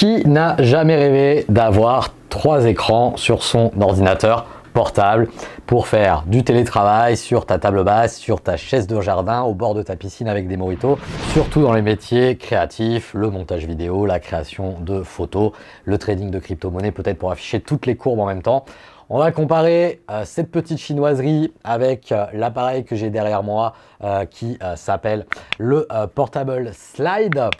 Qui n'a jamais rêvé d'avoir trois écrans sur son ordinateur portable pour faire du télétravail sur ta table basse, sur ta chaise de jardin, au bord de ta piscine avec des moritos, surtout dans les métiers créatifs, le montage vidéo, la création de photos, le trading de crypto-monnaie peut-être pour afficher toutes les courbes en même temps. On va comparer euh, cette petite chinoiserie avec euh, l'appareil que j'ai derrière moi euh, qui s'appelle le Portable Slide.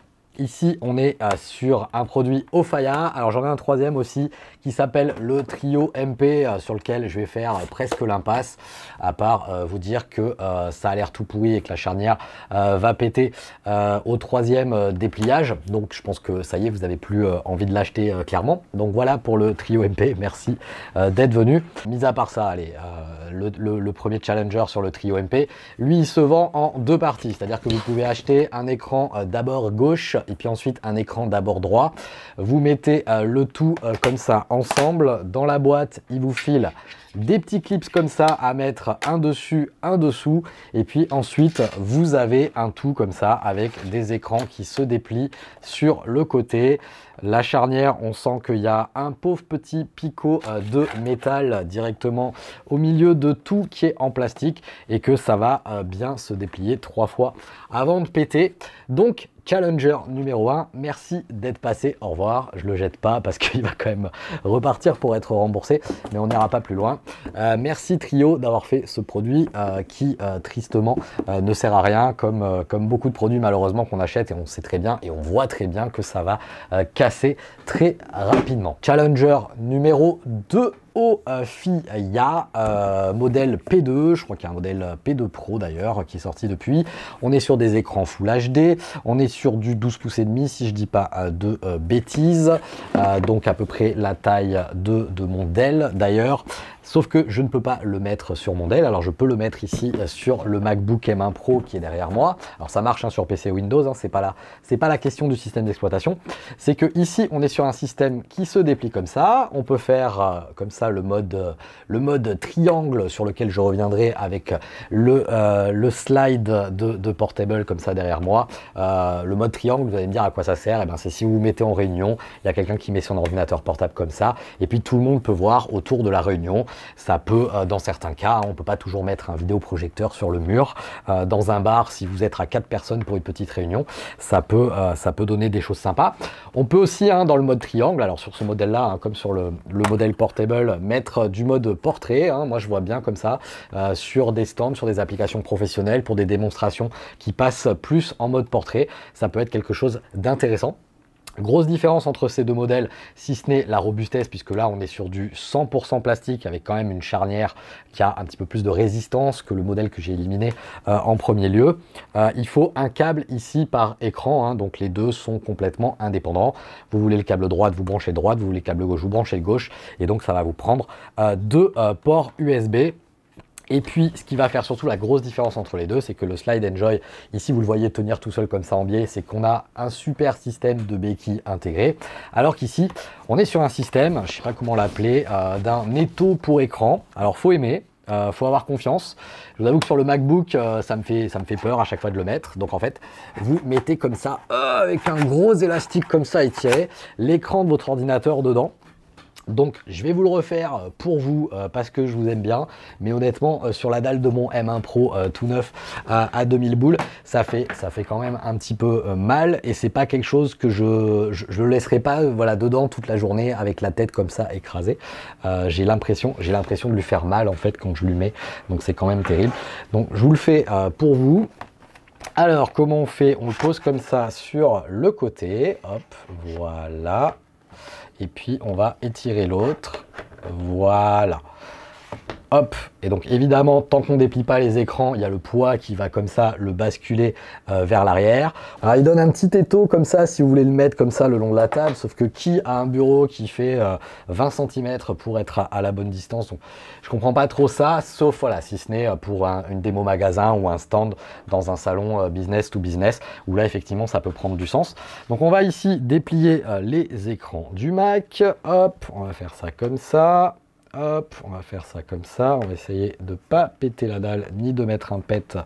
Ici, on est euh, sur un produit Ofaya. Alors, j'en ai un troisième aussi qui s'appelle le Trio MP euh, sur lequel je vais faire euh, presque l'impasse à part vous dire que ça a l'air tout pourri et que la charnière va péter au troisième dépliage. Donc, je pense que ça y est, vous n'avez plus envie de l'acheter clairement. Donc, voilà pour le Trio MP. Merci d'être venu. Mis à part ça, allez, le premier challenger sur le Trio MP, lui, il se vend en deux parties. C'est-à-dire que vous pouvez acheter un écran d'abord gauche et puis ensuite un écran d'abord droit. Vous mettez euh, le tout euh, comme ça ensemble. Dans la boîte, il vous file des petits clips comme ça à mettre un dessus, un dessous. Et puis ensuite, vous avez un tout comme ça avec des écrans qui se déplient sur le côté. La charnière, on sent qu'il y a un pauvre petit picot euh, de métal directement au milieu de tout qui est en plastique et que ça va bien se déplier trois fois avant de péter. Donc Challenger numéro 1. Merci d'être passé. Au revoir. Je le jette pas parce qu'il va quand même repartir pour être remboursé, mais on n'ira pas plus loin. Euh, merci Trio d'avoir fait ce produit euh, qui euh, tristement ne sert à rien, comme, comme beaucoup de produits malheureusement qu'on achète et on sait très bien et on voit très bien que ça va casser très rapidement. Challenger numéro 2 au euh, FIA euh, modèle P2, je crois qu'il y a un modèle euh, P2 Pro d'ailleurs qui est sorti depuis. On est sur des écrans Full HD, on est sur du 12 pouces et demi si je dis pas de bêtises, donc à peu près la taille de, de mon Dell d'ailleurs. Sauf que je ne peux pas le mettre sur mon Dell, alors je peux le mettre ici euh, sur le MacBook M1 Pro qui est derrière moi. Alors ça marche hein, sur PC Windows, hein, Ce n'est pas la question du système d'exploitation. C'est que ici on est sur un système qui se déplie comme ça. On peut faire euh, comme ça le mode, triangle sur lequel je reviendrai avec le, euh, slide de, portable comme ça derrière moi. le mode triangle, vous allez me dire à quoi ça sert. Et eh ben, c'est si vous vous mettez en réunion, il y a quelqu'un qui met son ordinateur portable comme ça, et puis tout le monde peut voir autour de la réunion ça peut, euh, dans certains cas, on peut pas toujours mettre un vidéoprojecteur sur le mur. Euh, dans un bar, si vous êtes à quatre personnes pour une petite réunion, ça peut, euh, ça peut donner des choses sympas. On peut aussi, hein, dans le mode triangle, alors sur ce modèle-là, hein, comme sur le, modèle portable, mettre du mode portrait. Hein. moi, je vois bien comme ça sur des stands, sur des applications professionnelles, pour des démonstrations qui passent plus en mode portrait. Ça peut être quelque chose d'intéressant. Grosse différence entre ces deux modèles, si ce n'est la robustesse, puisque là on est sur du 100% plastique avec quand même une charnière qui a un petit peu plus de résistance que le modèle que j'ai éliminé euh, en premier lieu. Euh, il faut un câble ici par écran, hein, donc les deux sont complètement indépendants. Vous voulez le câble droite, vous branchez droite, vous voulez le câble gauche, vous branchez gauche, et donc ça va vous prendre euh, deux ports USB et puis, ce qui va faire surtout la grosse différence entre les deux, c'est que le Slide Enjoy, ici vous le voyez tenir tout seul comme ça en biais, c'est qu'on a un super système de béquilles intégré. Alors qu'ici, on est sur un système, je sais pas comment l'appeler, euh, d'un étau pour écran. Alors faut aimer, euh, faut avoir confiance. Je vous avoue que sur le MacBook, euh, ça, me fait, ça me fait peur à chaque fois de le mettre. Donc en fait, vous mettez comme ça, avec un gros élastique comme ça et tirez l'écran de votre ordinateur dedans. Donc je vais vous le refaire euh, pour vous euh, parce que je vous aime bien. Mais honnêtement, euh, sur la dalle de mon M1 Pro tout neuf à 2000 boules, ça fait, ça fait quand même un petit peu mal. Et c'est pas quelque chose que je, je, laisserai pas voilà, dedans toute la journée avec la tête comme ça écrasée. j'ai l'impression j'ai l'impression de lui faire mal en fait quand je lui mets. Donc c'est quand même terrible. Donc je vous le fais pour vous. Alors comment on fait On le pose comme ça sur le côté. Hop, voilà. Et puis, on va étirer l'autre. Voilà. Hop Et donc évidemment, tant qu'on ne déplie pas les écrans, il y a le poids qui va comme ça le basculer euh, vers l'arrière. il donne un petit étau comme ça si vous voulez le mettre comme ça le long de la table, sauf que qui a un bureau qui fait 20 euh, cm pour être à, la bonne distance donc, Je comprends pas trop ça, sauf voilà, si ce n'est euh, pour une démo magasin ou un stand dans un salon business to business, où là effectivement ça peut prendre du sens. Donc on va ici déplier les écrans du Mac. Hop, on va faire ça comme ça. Hop, on va faire ça comme ça. On va essayer de ne pas péter la dalle ni de mettre un pet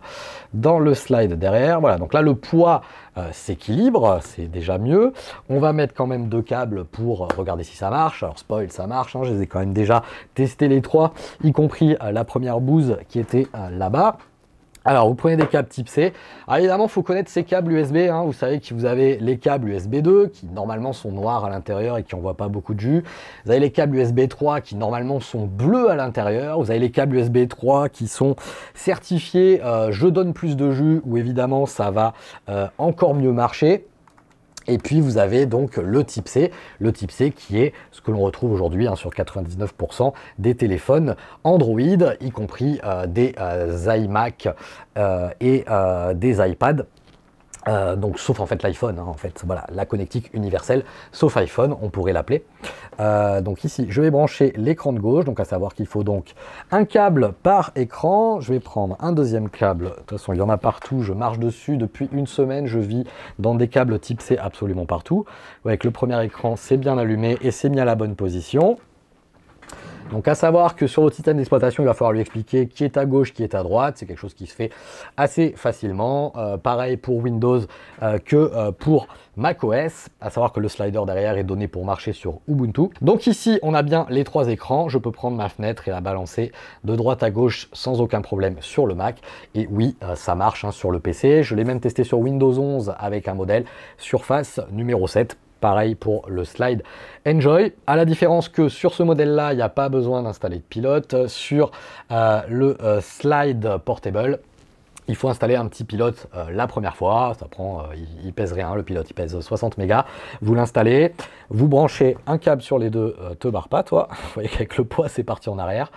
dans le slide derrière. Voilà, donc là le poids euh, s'équilibre, c'est déjà mieux. On va mettre quand même deux câbles pour euh, regarder si ça marche. Alors spoil, ça marche, hein, je les ai quand même déjà testé les trois, y compris euh, la première bouse qui était là-bas. Alors, vous prenez des câbles type C. évidemment, il faut connaître ces câbles USB. Hein. Vous savez que vous avez les câbles USB 2 qui normalement sont noirs à l'intérieur et qui n'envoient pas beaucoup de jus. Vous avez les câbles USB 3 qui normalement sont bleus à l'intérieur. Vous avez les câbles USB 3 qui sont certifiés euh, je donne plus de jus ou évidemment ça va euh, encore mieux marcher. Et puis vous avez donc le type C, le type C qui est ce que l'on retrouve aujourd'hui hein, sur 99% des téléphones Android, y compris euh, des euh, iMac euh, et des iPads. Euh, donc sauf en fait l'iPhone, hein, en fait, voilà, la connectique universelle, sauf iPhone, on pourrait l'appeler. Euh, donc ici, je vais brancher l'écran de gauche, donc à savoir qu'il faut donc un câble par écran. Je vais prendre un deuxième câble. De toute façon, il y en a partout, je marche dessus. Depuis une semaine, je vis dans des câbles type C absolument partout. Avec le premier écran, c'est bien allumé et c'est mis à la bonne position. Donc à savoir que sur votre système d'exploitation, il va falloir lui expliquer qui est à gauche, qui est à droite. C'est quelque chose qui se fait assez facilement. Euh, pareil pour Windows euh, que euh, pour macOS, à savoir que le slider derrière est donné pour marcher sur Ubuntu. Donc ici, on a bien les trois écrans. Je peux prendre ma fenêtre et la balancer de droite à gauche sans aucun problème sur le Mac. Et oui, ça marche hein, sur le PC. Je l'ai même testé sur Windows 11 avec un modèle Surface numéro 7 Pareil pour le slide Enjoy. À la différence que sur ce modèle-là, il n'y a pas besoin d'installer de pilote. Sur euh, le euh, slide portable, il faut installer un petit pilote euh, la première fois, ça prend, il, pèse rien, le pilote il pèse 60 mégas, vous l'installez, vous branchez un câble sur les deux, te barre pas toi, vous voyez qu'avec le poids c'est parti en arrière,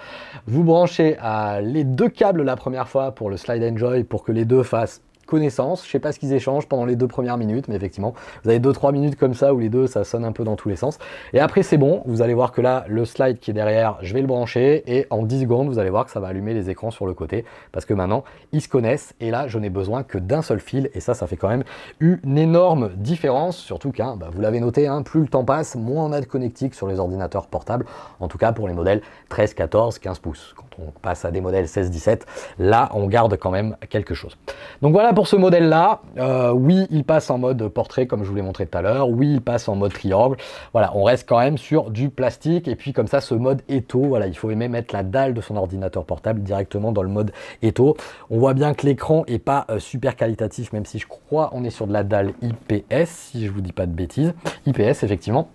vous branchez les deux câbles la première fois pour le Slide Enjoy pour que les deux fassent connaissance. Je sais pas ce qu'ils échangent pendant les deux premières minutes, mais effectivement, vous avez deux trois minutes comme ça où les deux ça sonne un peu dans tous les sens. Et après c'est bon, vous allez voir que là le slide qui est derrière, je vais le brancher et en 10 secondes vous allez voir que ça va allumer les écrans sur le côté parce que maintenant ils se connaissent et là je n'ai besoin que d'un seul fil et ça ça fait quand même une énorme différence, surtout qu'un, bah, vous l'avez noté, hein, plus le temps passe, moins on a de connectique sur les ordinateurs portables, en tout cas pour les modèles 13, 14, 15 pouces. Quand on passe à des modèles 16, 17, là on garde quand même quelque chose. Donc voilà pour ce modèle-là, euh, oui, il passe en mode portrait comme je vous l'ai montré tout à l'heure, oui, il passe en mode triangle. Voilà, on reste quand même sur du plastique et puis comme ça, ce mode étau, voilà, il faut aimer mettre la dalle de son ordinateur portable directement dans le mode étau. On voit bien que l'écran est pas euh, super qualitatif, même si je crois on est sur de la dalle IPS, si je vous dis pas de bêtises, IPS effectivement,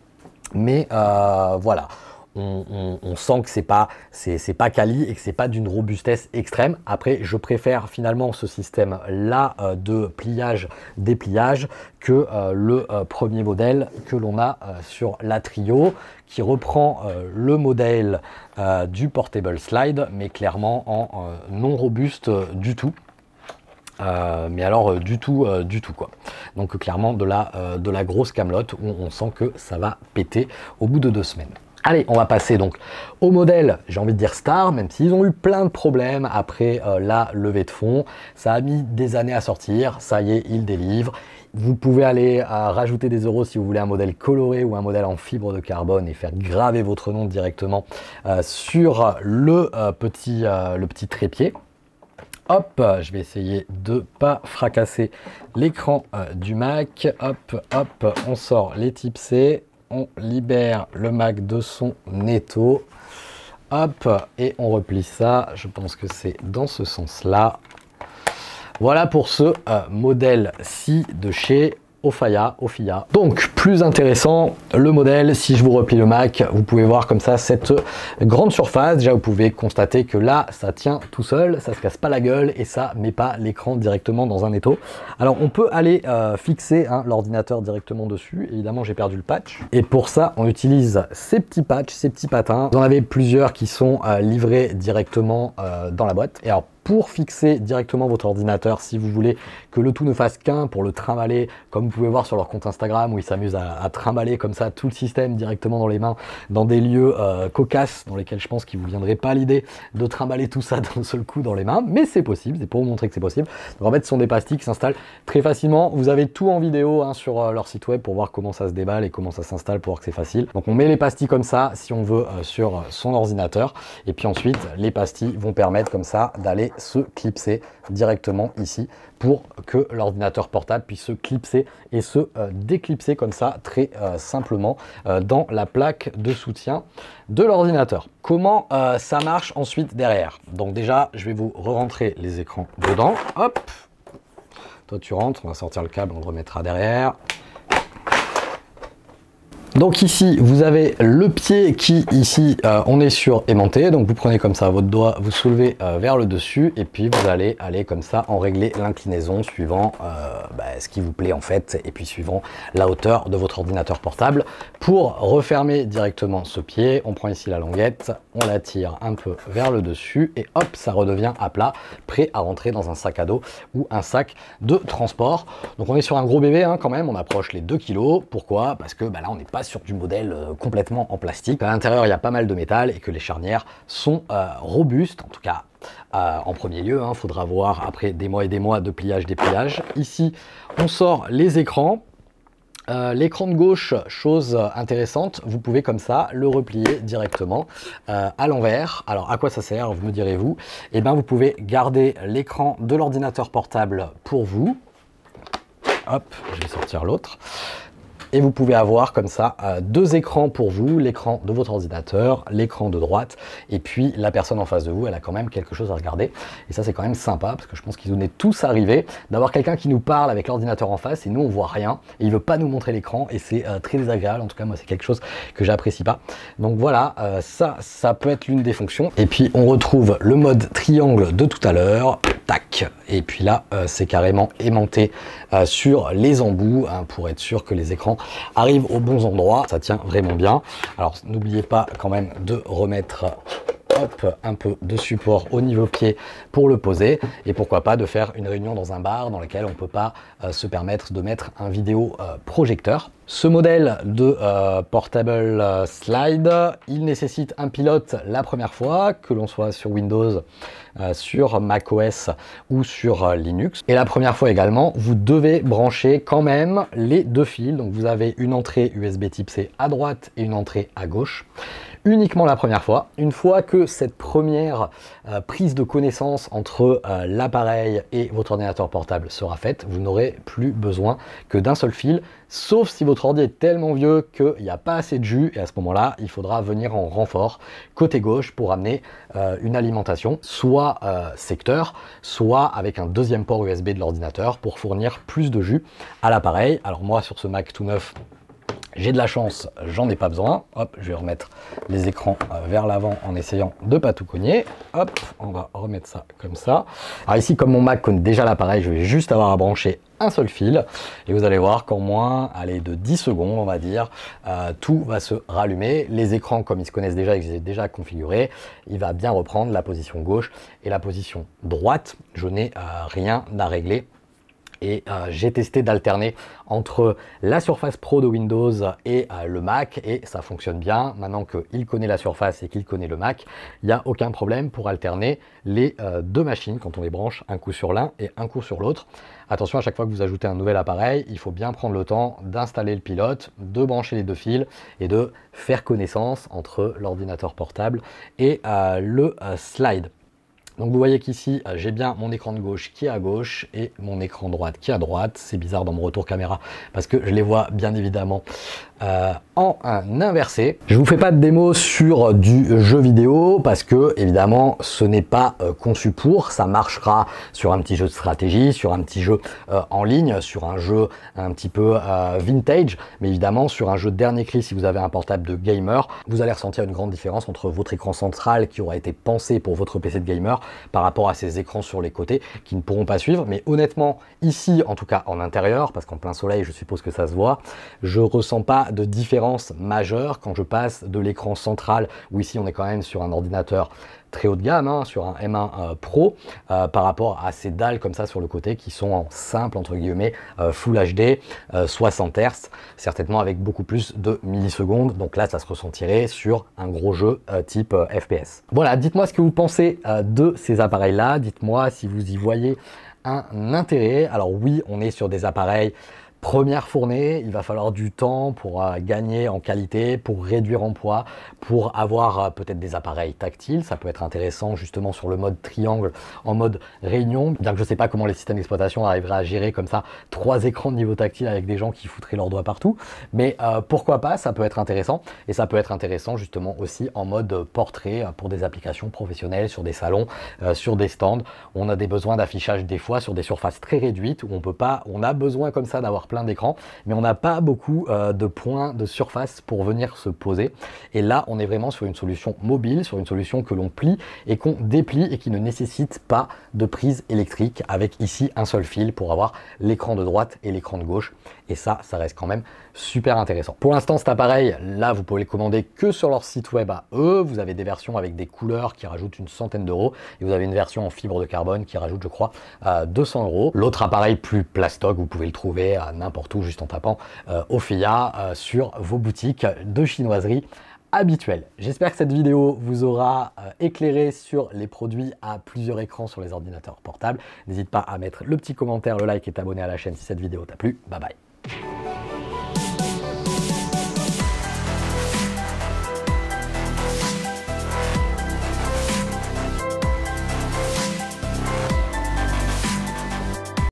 mais euh, voilà on, sent que c'est pas c'est pas quali et que c'est pas d'une robustesse extrême. Après, je préfère finalement ce système là euh, de pliage dépliage que euh, le euh, premier modèle que l'on a sur la Trio qui reprend le modèle du portable slide mais clairement en non robuste du tout. mais alors du tout, du tout quoi. Donc clairement de la, de la grosse camelote où on sent que ça va péter au bout de deux semaines. Allez, on va passer donc au modèle, j'ai envie de dire star, même s'ils ont eu plein de problèmes après euh, la levée de fonds. Ça a mis des années à sortir, ça y est, il délivre. Vous pouvez aller euh, rajouter des euros si vous voulez un modèle coloré ou un modèle en fibre de carbone et faire graver votre nom directement euh, sur le, petit, trépied. Hop, je vais essayer de ne pas fracasser l'écran du Mac. Hop, hop, on sort les types C libère le Mac de son netto, Hop, et on replie ça. Je pense que c'est dans ce sens-là. Voilà pour ce euh, modèle-ci de chez au Faya, au Donc plus intéressant le modèle, si je vous replie le Mac, vous pouvez voir comme ça cette grande surface. Déjà vous pouvez constater que là ça tient tout seul, ça se casse pas la gueule et ça met pas l'écran directement dans un étau. Alors on peut aller euh, fixer hein, l'ordinateur directement dessus, évidemment j'ai perdu le patch. Et pour ça on utilise ces petits patchs, ces petits patins. Vous en avez plusieurs qui sont euh, livrés directement euh, dans la boîte. Et alors pour fixer directement votre ordinateur si vous voulez que le tout ne fasse qu'un pour le trimballer comme vous pouvez voir sur leur compte Instagram où ils s'amusent à, trimballer comme ça tout le système directement dans les mains dans des lieux euh, cocasses dans lesquels je pense qu'il vous viendrait pas l'idée de trimballer tout ça d'un seul coup dans les mains mais c'est possible c'est pour vous montrer que c'est possible en fait ce sont des pastilles qui s'installent très facilement vous avez tout en vidéo hein, sur euh, leur site web pour voir comment ça se déballe et comment ça s'installe pour voir que c'est facile donc on met les pastilles comme ça si on veut euh, sur son ordinateur et puis ensuite les pastilles vont permettre comme ça d'aller se clipser directement ici pour que l'ordinateur portable puisse se clipser et se euh, déclipser comme ça très euh, simplement euh, dans la plaque de soutien de l'ordinateur. Comment ça marche ensuite derrière Donc déjà, je vais vous re-rentrer les écrans dedans. Hop Toi, tu rentres, on va sortir le câble, on le remettra derrière. Donc ici, vous avez le pied qui, ici, euh, on est sur aimanté. Donc vous prenez comme ça votre doigt, vous soulevez euh, vers le dessus et puis vous allez aller comme ça en régler l'inclinaison suivant euh, bah, ce qui vous plaît en fait et puis suivant la hauteur de votre ordinateur portable. Pour refermer directement ce pied, on prend ici la languette, on la tire un peu vers le dessus et hop, ça redevient à plat, prêt à rentrer dans un sac à dos ou un sac de transport. Donc on est sur un gros bébé hein, quand même, on approche les 2 kilos. Pourquoi Parce que bah, là, on n'est pas sur du modèle euh, complètement en plastique. À l'intérieur, il y a pas mal de métal et que les charnières sont euh, robustes, en tout cas euh, en premier lieu. Il hein. faudra voir après des mois et des mois de pliage, des Ici, on sort les écrans. L'écran de gauche, chose intéressante, vous pouvez comme ça le replier directement à l'envers. Alors à quoi ça sert, vous me direz-vous Eh bien vous pouvez garder l'écran de l'ordinateur portable pour vous. Hop, je vais sortir l'autre et vous pouvez avoir comme ça euh, deux écrans pour vous, l'écran de votre ordinateur, l'écran de droite et puis la personne en face de vous, elle a quand même quelque chose à regarder et ça c'est quand même sympa parce que je pense qu'ils est tous arrivés. d'avoir quelqu'un qui nous parle avec l'ordinateur en face et nous on voit rien et il veut pas nous montrer l'écran et c'est euh, très désagréable en tout cas moi c'est quelque chose que j'apprécie pas donc voilà euh, ça ça peut être l'une des fonctions et puis on retrouve le mode triangle de tout à l'heure tac. Et puis là, euh, c'est carrément aimanté euh, sur les embouts hein, pour être sûr que les écrans arrivent aux bons endroits. Ça tient vraiment bien. Alors n'oubliez pas quand même de remettre un peu de support au niveau pied pour le poser. Et pourquoi pas de faire une réunion dans un bar dans lequel on ne peut pas euh, se permettre de mettre un vidéo euh, projecteur. Ce modèle de euh, portable slide, il nécessite un pilote la première fois, que l'on soit sur Windows, sur macOS ou sur Linux. Et la première fois également, vous devez brancher quand même les deux fils. Donc vous avez une entrée USB type C à droite et une entrée à gauche uniquement la première fois. Une fois que cette première euh, prise de connaissance entre euh, l'appareil et votre ordinateur portable sera faite, vous n'aurez plus besoin que d'un seul fil, sauf si votre ordi est tellement vieux qu'il n'y a pas assez de jus, et à ce moment-là, il faudra venir en renfort côté gauche pour amener euh, une alimentation, soit secteur, soit avec un deuxième port USB de l'ordinateur pour fournir plus de jus à l'appareil. Alors moi, sur ce Mac tout neuf, j'ai de la chance, j'en ai pas besoin. Hop, je vais remettre les écrans euh, vers l'avant en essayant de pas tout cogner. Hop, on va remettre ça comme ça. Alors ici, comme mon Mac connaît déjà l'appareil, je vais juste avoir à brancher un seul fil. Et vous allez voir qu'en moins allez, de 10 secondes, on va dire, euh, tout va se rallumer. Les écrans, comme ils se connaissent déjà et que déjà configuré, il va bien reprendre la position gauche et la position droite. Je n'ai euh, rien à régler et euh, j'ai testé d'alterner entre la Surface Pro de Windows et euh, le Mac et ça fonctionne bien. Maintenant qu'il connaît la Surface et qu'il connaît le Mac, il n'y a aucun problème pour alterner les euh, deux machines quand on les branche un coup sur l'un et un coup sur l'autre. Attention, à chaque fois que vous ajoutez un nouvel appareil, il faut bien prendre le temps d'installer le pilote, de brancher les deux fils et de faire connaissance entre l'ordinateur portable et le slide. Donc vous voyez qu'ici, euh, j'ai bien mon écran de gauche qui est à gauche et mon écran droite qui est à droite. C'est bizarre dans mon retour caméra parce que je les vois bien évidemment euh, en inversé. Je vous fais pas de démo sur euh, du jeu vidéo parce que évidemment ce n'est pas conçu pour. Ça marchera sur un petit jeu de stratégie, sur un petit jeu en ligne, sur un jeu un petit peu vintage, mais évidemment sur un jeu de dernier cri si vous avez un portable de gamer, vous allez ressentir une grande différence entre votre écran central qui aura été pensé pour votre PC de gamer par rapport à ces écrans sur les côtés qui ne pourront pas suivre. Mais honnêtement, ici, en tout cas en intérieur, parce qu'en plein soleil, je suppose que ça se voit, je ressens pas de différence majeure quand je passe de l'écran central, où ici on est quand même sur un ordinateur très haut de gamme hein, sur un M1 euh, Pro euh, par rapport à ces dalles comme ça sur le côté qui sont en simple entre guillemets euh, Full HD 60 Hz, certainement avec beaucoup plus de millisecondes. Donc là, ça se ressentirait sur un gros jeu type FPS. Voilà, dites-moi ce que vous pensez de ces appareils-là. Dites-moi si vous y voyez un intérêt. Alors oui, on est sur des appareils première fournée, il va falloir du temps pour euh, gagner en qualité, pour réduire en poids, pour avoir euh, peut-être des appareils tactiles. Ça peut être intéressant justement sur le mode triangle, en mode réunion. Bien que je ne sais pas comment les systèmes d'exploitation arriveraient à gérer comme ça trois écrans de niveau tactile avec des gens qui foutraient leurs doigts partout. Mais euh, pourquoi pas, ça peut être intéressant. Et ça peut être intéressant justement aussi en mode portrait pour des applications professionnelles, sur des salons, sur des stands. On a des besoins d'affichage des fois sur des surfaces très réduites où on peut pas, on a besoin comme ça d'avoir d'écran mais on n'a pas beaucoup euh, de points de surface pour venir se poser. Et là, on est vraiment sur une solution mobile, sur une solution que l'on plie et qu'on déplie et qui ne nécessite pas de prise électrique avec ici un seul fil pour avoir l'écran de droite et l'écran de gauche. Et ça, ça reste quand même super intéressant. Pour l'instant, cet appareil, là, vous pouvez le commander que sur leur site web à eux. Vous avez des versions avec des couleurs qui rajoutent une centaine d'euros et vous avez une version en fibre de carbone qui rajoute, je crois, 200 euh, euros. L'autre appareil plus plastoc, vous pouvez le trouver à n'importe où juste en tapant euh, au euh, sur vos boutiques de chinoiserie habituelles. J'espère que cette vidéo vous aura euh, éclairé sur les produits à plusieurs écrans sur les ordinateurs portables. N'hésite pas à mettre le petit commentaire, le like et t'abonner à la chaîne si cette vidéo t'a plu. Bye bye.